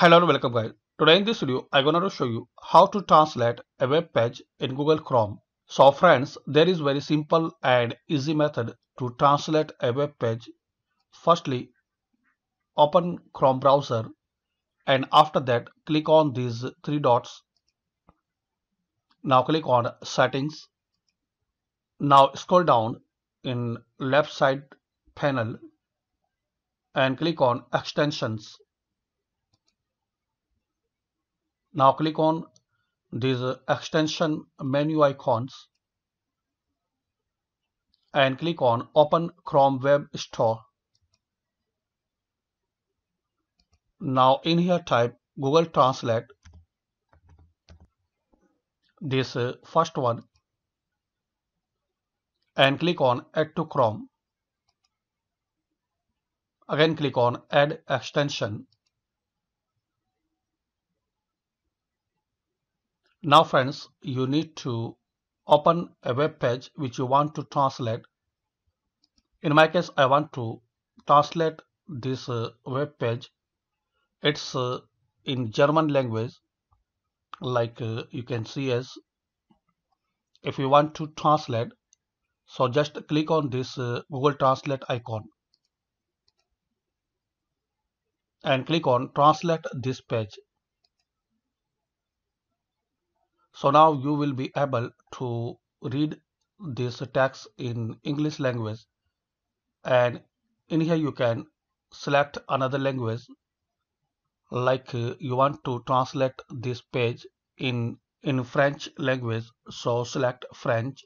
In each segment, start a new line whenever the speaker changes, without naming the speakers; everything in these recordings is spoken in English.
Hello and welcome guys. Today in this video I'm going to show you how to translate a web page in Google Chrome. So friends there is very simple and easy method to translate a web page. Firstly open Chrome browser and after that click on these three dots. Now click on settings. Now scroll down in left side panel and click on extensions now click on these uh, extension menu icons and click on open Chrome Web Store. Now in here type Google Translate this uh, first one and click on add to Chrome. Again click on add extension Now friends, you need to open a web page which you want to translate. In my case, I want to translate this uh, web page. It's uh, in German language like uh, you can see as if you want to translate. So just click on this uh, Google Translate icon and click on translate this page So now you will be able to read this text in English language and in here you can select another language like uh, you want to translate this page in in French language so select French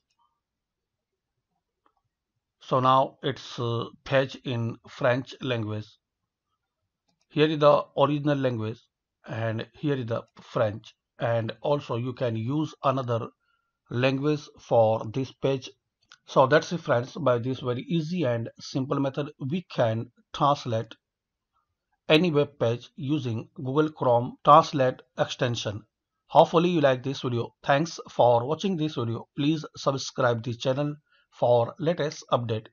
so now it's uh, page in French language here is the original language and here is the French and also you can use another language for this page so that's it friends by this very easy and simple method we can translate any web page using google chrome translate extension hopefully you like this video thanks for watching this video please subscribe the channel for latest update